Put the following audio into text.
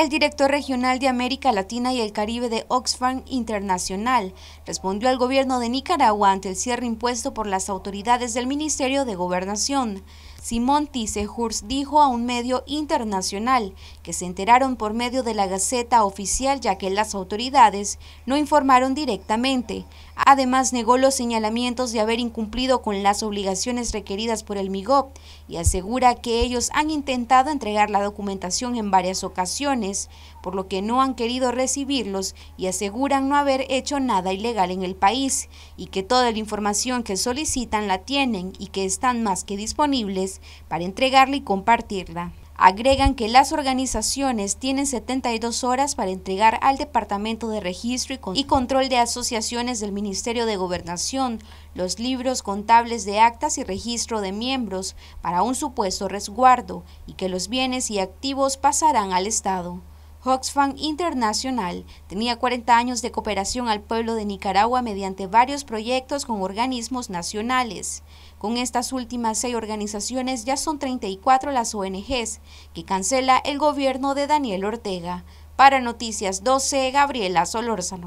El director regional de América Latina y el Caribe de Oxfam Internacional respondió al gobierno de Nicaragua ante el cierre impuesto por las autoridades del Ministerio de Gobernación. Simón Tisehurst dijo a un medio internacional que se enteraron por medio de la Gaceta Oficial ya que las autoridades no informaron directamente. Además negó los señalamientos de haber incumplido con las obligaciones requeridas por el MIGOP y asegura que ellos han intentado entregar la documentación en varias ocasiones, por lo que no han querido recibirlos y aseguran no haber hecho nada ilegal en el país y que toda la información que solicitan la tienen y que están más que disponibles para entregarla y compartirla. Agregan que las organizaciones tienen 72 horas para entregar al Departamento de Registro y Control de Asociaciones del Ministerio de Gobernación los libros contables de actas y registro de miembros para un supuesto resguardo y que los bienes y activos pasarán al Estado. Oxfam Internacional tenía 40 años de cooperación al pueblo de Nicaragua mediante varios proyectos con organismos nacionales. Con estas últimas seis organizaciones ya son 34 las ONGs que cancela el gobierno de Daniel Ortega. Para Noticias 12, Gabriela Solórzano.